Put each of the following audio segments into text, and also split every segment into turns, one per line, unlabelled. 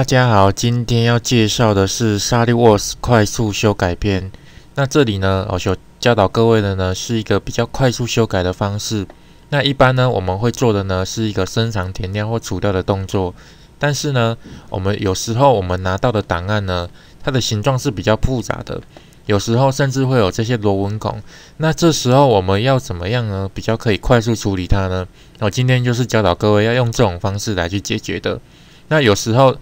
大家好，今天要介绍的是沙利沃斯快速修改片。那这里呢，我就教导各位的呢，是一个比较快速修改的方式。那一般呢，我们会做的呢，是一个伸长、填掉或除掉的动作。但是呢，我们有时候我们拿到的档案呢，它的形状是比较复杂的，有时候甚至会有这些螺纹孔。那这时候我们要怎么样呢？比较可以快速处理它呢？我今天就是教导各位要用这种方式来去解决的。那有时候。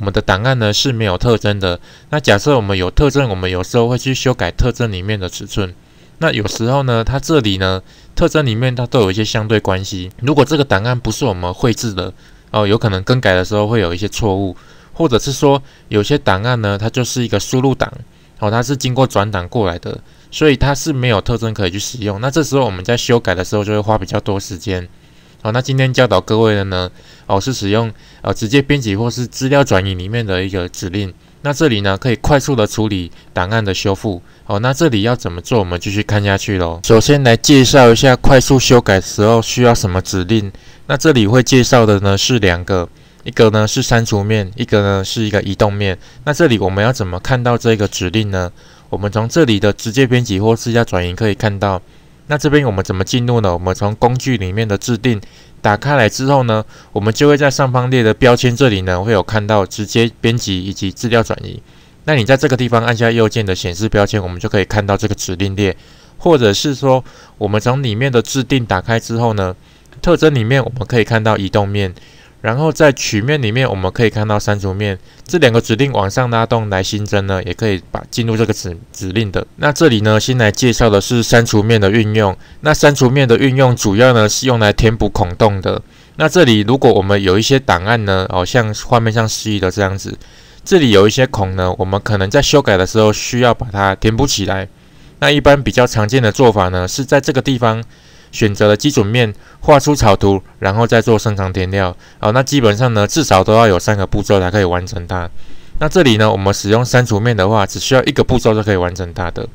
我们的档案呢是没有特征的。那假设我们有特征，我们有时候会去修改特征里面的尺寸。那有时候呢，它这里呢，特征里面它都有一些相对关系。如果这个档案不是我们绘制的，哦，有可能更改的时候会有一些错误，或者是说有些档案呢，它就是一个输入档，哦，它是经过转档过来的，所以它是没有特征可以去使用。那这时候我们在修改的时候就会花比较多时间。好，那今天教导各位的呢，哦，是使用呃直接编辑或是资料转移里面的一个指令。那这里呢可以快速的处理档案的修复。哦，那这里要怎么做？我们继续看下去喽。首先来介绍一下快速修改时候需要什么指令。那这里会介绍的呢是两个，一个呢是删除面，一个呢是一个移动面。那这里我们要怎么看到这个指令呢？我们从这里的直接编辑或资料转移可以看到。那这边我们怎么进入呢？我们从工具里面的制定打开来之后呢，我们就会在上方列的标签这里呢，会有看到直接编辑以及资料转移。那你在这个地方按下右键的显示标签，我们就可以看到这个指令列，或者是说我们从里面的制定打开之后呢，特征里面我们可以看到移动面。然后在曲面里面，我们可以看到删除面这两个指令往上拉动来新增呢，也可以把进入这个指指令的。那这里呢，先来介绍的是删除面的运用。那删除面的运用主要呢是用来填补孔洞的。那这里如果我们有一些档案呢，哦像画面上示意的这样子，这里有一些孔呢，我们可能在修改的时候需要把它填补起来。那一般比较常见的做法呢，是在这个地方。选择了基准面，画出草图，然后再做生长填料。哦，那基本上呢，至少都要有三个步骤才可以完成它。那这里呢，我们使用删除面的话，只需要一个步骤就可以完成它的。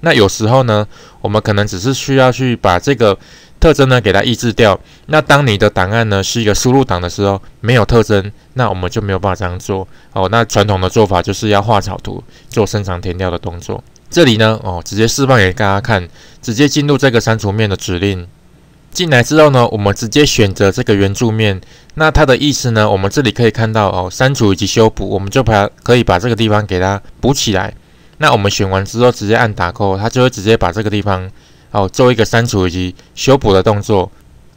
那有时候呢，我们可能只是需要去把这个特征呢给它抑制掉。那当你的档案呢是一个输入档的时候，没有特征，那我们就没有办法这样做。哦，那传统的做法就是要画草图，做生长填料的动作。这里呢，哦，直接示范给大家看，直接进入这个删除面的指令。进来之后呢，我们直接选择这个圆柱面。那它的意思呢，我们这里可以看到哦，删除以及修补，我们就把可以把这个地方给它补起来。那我们选完之后，直接按打勾，它就会直接把这个地方哦做一个删除以及修补的动作。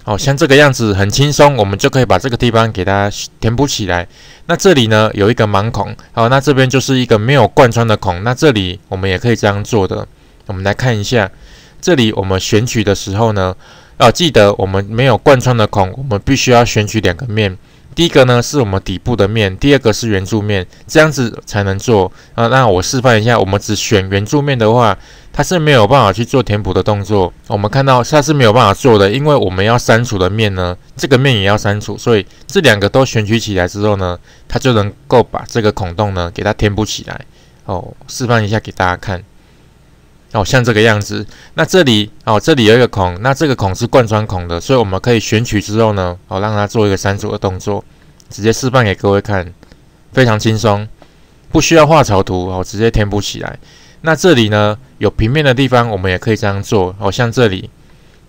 哦，像这个样子很轻松，我们就可以把这个地方给它填补起来。那这里呢有一个盲孔，哦，那这边就是一个没有贯穿的孔。那这里我们也可以这样做的。我们来看一下，这里我们选取的时候呢，哦，记得我们没有贯穿的孔，我们必须要选取两个面。第一个呢是我们底部的面，第二个是圆柱面，这样子才能做啊。那我示范一下，我们只选圆柱面的话，它是没有办法去做填补的动作。我们看到它是没有办法做的，因为我们要删除的面呢，这个面也要删除，所以这两个都选取起来之后呢，它就能够把这个孔洞呢给它填补起来。哦，示范一下给大家看。哦，像这个样子。那这里哦，这里有一个孔，那这个孔是贯穿孔的，所以我们可以选取之后呢，哦，让它做一个删除的动作，直接示范给各位看，非常轻松，不需要画草图，哦，直接填补起来。那这里呢，有平面的地方，我们也可以这样做。哦，像这里，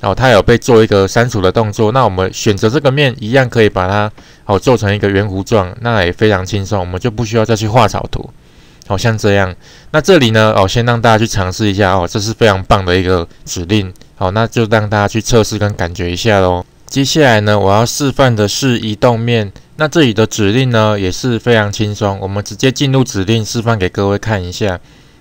哦，它有被做一个删除的动作，那我们选择这个面，一样可以把它哦做成一个圆弧状，那也非常轻松，我们就不需要再去画草图。哦，像这样，那这里呢，哦，先让大家去尝试一下哦，这是非常棒的一个指令。好，那就让大家去测试跟感觉一下喽。接下来呢，我要示范的是移动面，那这里的指令呢也是非常轻松，我们直接进入指令示范给各位看一下。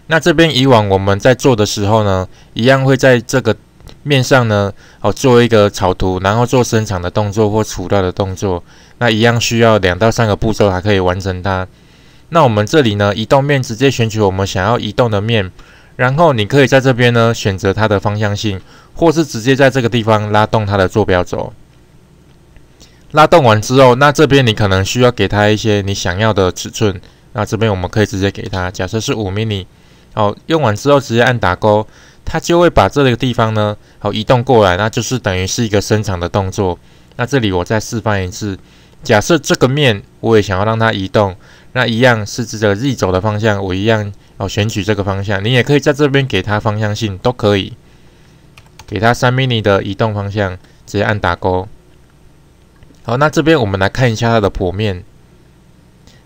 那这边以往我们在做的时候呢，一样会在这个面上呢，哦，做一个草图，然后做伸长的动作或除掉的动作，那一样需要两到三个步骤还可以完成它。那我们这里呢，移动面直接选取我们想要移动的面，然后你可以在这边呢选择它的方向性，或是直接在这个地方拉动它的坐标轴。拉动完之后，那这边你可能需要给它一些你想要的尺寸。那这边我们可以直接给它，假设是五厘米。好，用完之后直接按打勾，它就会把这个地方呢，好移动过来，那就是等于是一个伸长的动作。那这里我再示范一次，假设这个面我也想要让它移动。那一样是这个 Z 轴的方向，我一样哦，选取这个方向。你也可以在这边给它方向性，都可以。给它三 n i 的移动方向，直接按打勾。好，那这边我们来看一下它的剖面。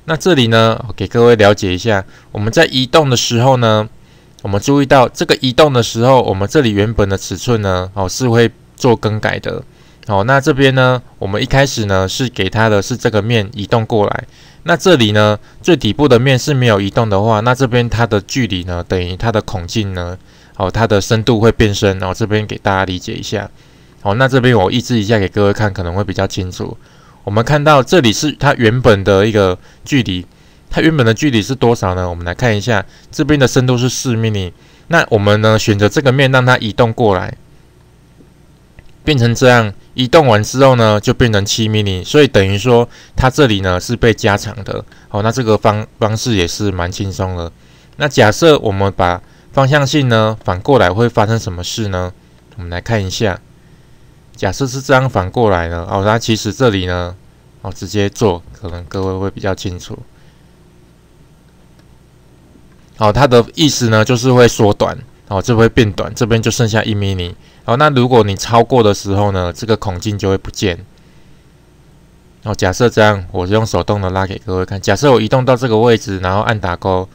那这里呢，给各位了解一下，我们在移动的时候呢，我们注意到这个移动的时候，我们这里原本的尺寸呢，哦，是会做更改的。好，那这边呢，我们一开始呢是给它的是这个面移动过来。那这里呢，最底部的面是没有移动的话，那这边它的距离呢，等于它的孔径呢，好，它的深度会变深。然后这边给大家理解一下。好，那这边我抑制一下给各位看，可能会比较清楚。我们看到这里是它原本的一个距离，它原本的距离是多少呢？我们来看一下，这边的深度是四米。那我们呢选择这个面让它移动过来。变成这样，移动完之后呢，就变成七米零，所以等于说它这里呢是被加长的。好，那这个方方式也是蛮轻松的。那假设我们把方向性呢反过来，会发生什么事呢？我们来看一下，假设是这样反过来呢，哦，那其实这里呢，哦，直接做可能各位会比较清楚。好，它的意思呢就是会缩短。哦，就会变短，这边就剩下一米 i 哦，那如果你超过的时候呢，这个孔径就会不见。哦，假设这样，我是用手动的拉给各位看。假设我移动到这个位置，然后按打勾，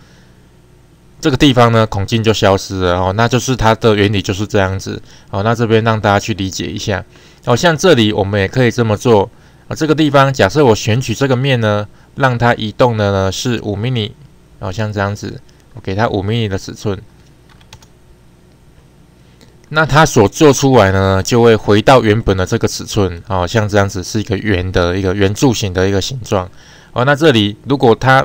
这个地方呢，孔径就消失了。哦，那就是它的原理就是这样子。哦，那这边让大家去理解一下。哦，像这里我们也可以这么做。哦，这个地方假设我选取这个面呢，让它移动的呢是五米 n 然后像这样子，我给它五米 i 的尺寸。那它所做出来呢，就会回到原本的这个尺寸，哦，像这样子是一个圆的一个圆柱形的一个形状。哦，那这里如果它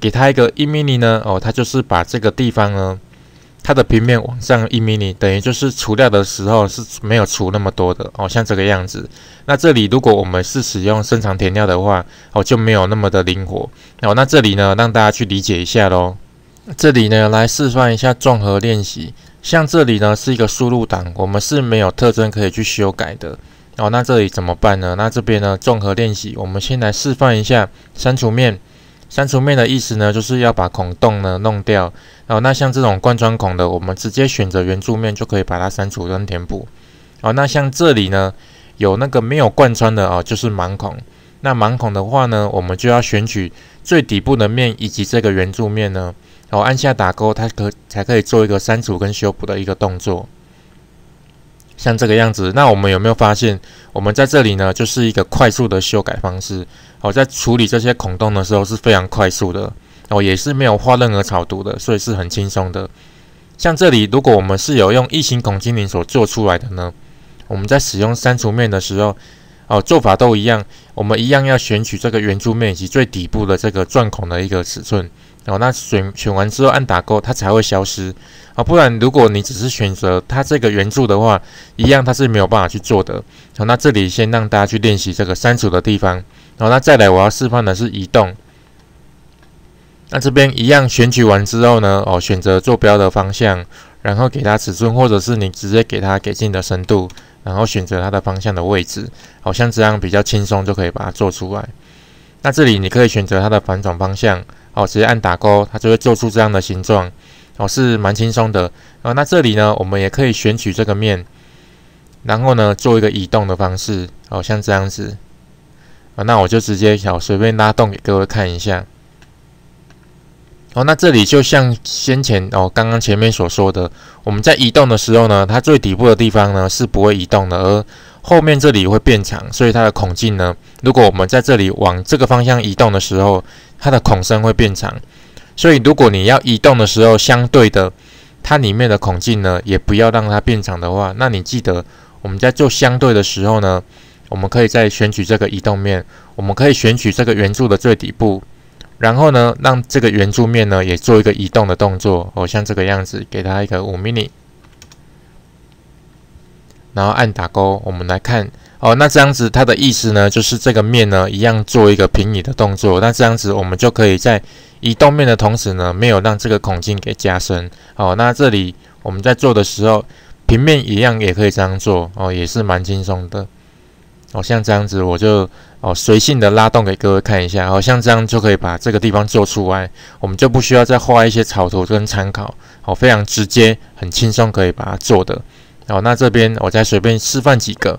给它一个一米 i 呢，哦，它就是把这个地方呢，它的平面往上一米 i 等于就是除掉的时候是没有除那么多的，哦，像这个样子。那这里如果我们是使用深长填料的话，哦，就没有那么的灵活。哦，那这里呢，让大家去理解一下喽。这里呢，来示范一下综合练习。像这里呢是一个输入档，我们是没有特征可以去修改的哦。那这里怎么办呢？那这边呢综合练习，我们先来示范一下删除面。删除面的意思呢，就是要把孔洞呢弄掉。哦，那像这种贯穿孔的，我们直接选择圆柱面就可以把它删除跟填补。哦，那像这里呢有那个没有贯穿的啊，就是盲孔。那盲孔的话呢，我们就要选取最底部的面以及这个圆柱面呢。然后按下打勾，它可才可以做一个删除跟修补的一个动作，像这个样子。那我们有没有发现，我们在这里呢，就是一个快速的修改方式。哦，在处理这些孔洞的时候是非常快速的，哦，也是没有画任何草图的，所以是很轻松的。像这里，如果我们是有用异形孔精灵所做出来的呢，我们在使用删除面的时候，哦，做法都一样，我们一样要选取这个圆柱面以及最底部的这个钻孔的一个尺寸。哦，那选选完之后按打勾，它才会消失。啊，不然如果你只是选择它这个圆柱的话，一样它是没有办法去做的。好，那这里先让大家去练习这个删除的地方。好，那再来我要示范的是移动。那这边一样选取完之后呢，哦，选择坐标的方向，然后给它尺寸，或者是你直接给它给进的深度，然后选择它的方向的位置，好像这样比较轻松就可以把它做出来。那这里你可以选择它的反转方向。哦，直接按打勾，它就会做出这样的形状。哦，是蛮轻松的。哦，那这里呢，我们也可以选取这个面，然后呢，做一个移动的方式。哦，像这样子。那我就直接想随便拉动给各位看一下。哦，那这里就像先前哦，刚刚前面所说的，我们在移动的时候呢，它最底部的地方呢是不会移动的，而后面这里会变长，所以它的孔径呢，如果我们在这里往这个方向移动的时候，它的孔深会变长，所以如果你要移动的时候，相对的，它里面的孔径呢，也不要让它变长的话，那你记得我们在做相对的时候呢，我们可以再选取这个移动面，我们可以选取这个圆柱的最底部，然后呢，让这个圆柱面呢也做一个移动的动作，哦，像这个样子，给它一个五 min，然后按打勾，我们来看。哦，那这样子它的意思呢，就是这个面呢一样做一个平移的动作。那这样子我们就可以在移动面的同时呢，没有让这个孔径给加深。哦，那这里我们在做的时候，平面一样也可以这样做哦，也是蛮轻松的。哦，像这样子我就哦随性的拉动给各位看一下。哦，像这样就可以把这个地方做出来，我们就不需要再画一些草图跟参考。哦，非常直接，很轻松可以把它做的。哦，那这边我再随便示范几个。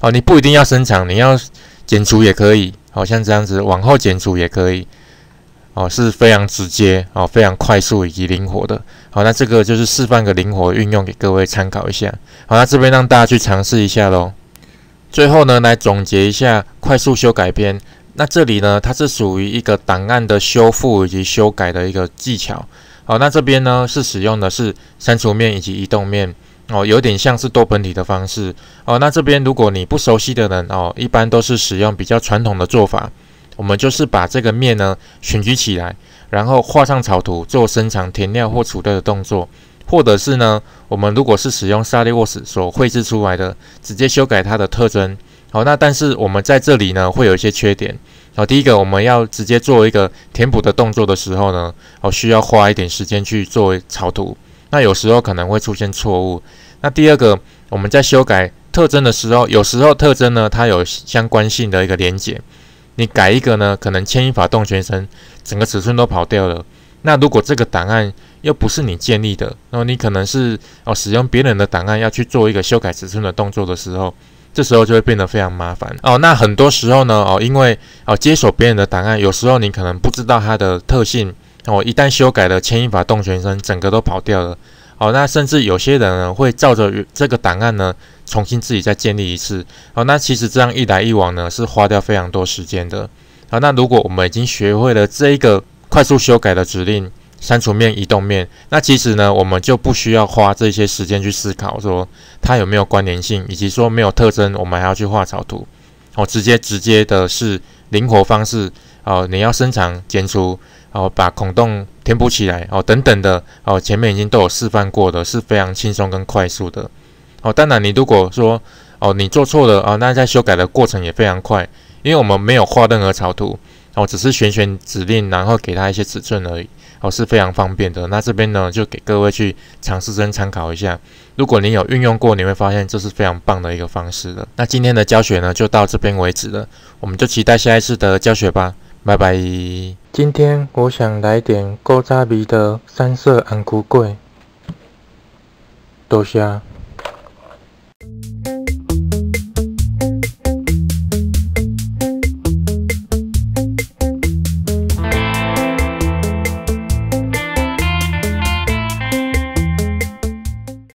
哦，你不一定要伸长，你要剪除也可以，好像这样子往后剪除也可以，哦，是非常直接，哦，非常快速以及灵活的。好，那这个就是示范个灵活运用给各位参考一下。好，那这边让大家去尝试一下咯。最后呢，来总结一下快速修改篇。那这里呢，它是属于一个档案的修复以及修改的一个技巧。好，那这边呢是使用的是删除面以及移动面。哦，有点像是多本体的方式哦。那这边如果你不熟悉的人哦，一般都是使用比较传统的做法。我们就是把这个面呢选取起来，然后画上草图，做伸长、填料或储料的动作，或者是呢，我们如果是使用萨利沃斯所绘制出来的，直接修改它的特征。好，那但是我们在这里呢，会有一些缺点。好，第一个我们要直接做一个填补的动作的时候呢，哦，需要花一点时间去做草图。那有时候可能会出现错误。那第二个，我们在修改特征的时候，有时候特征呢，它有相关性的一个连接，你改一个呢，可能牵一发动全身，整个尺寸都跑掉了。那如果这个档案又不是你建立的，那你可能是哦使用别人的档案要去做一个修改尺寸的动作的时候，这时候就会变得非常麻烦哦。那很多时候呢，哦，因为哦接手别人的档案，有时候你可能不知道它的特性。我一旦修改了“牵引法动全身”，整个都跑掉了。好，那甚至有些人呢会照着这个档案呢，重新自己再建立一次。好，那其实这样一来一往呢，是花掉非常多时间的。好，那如果我们已经学会了这一个快速修改的指令，删除面、移动面，那其实呢，我们就不需要花这些时间去思考说它有没有关联性，以及说没有特征，我们还要去画草图。哦，直接直接的是灵活方式。哦，你要伸长、剪除。哦，把孔洞填补起来哦，等等的哦，前面已经都有示范过的，是非常轻松跟快速的哦。当然，你如果说哦，你做错了啊，那在修改的过程也非常快，因为我们没有画任何草图，哦，只是选选指令，然后给它一些尺寸而已，哦，是非常方便的。那这边呢，就给各位去尝试跟参考一下。如果你有运用过，你会发现这是非常棒的一个方式的。那今天的教学呢，就到这边为止了，我们就期待下一次的教学吧。拜拜。今天我想来点高砂味的三色红曲粿，多谢。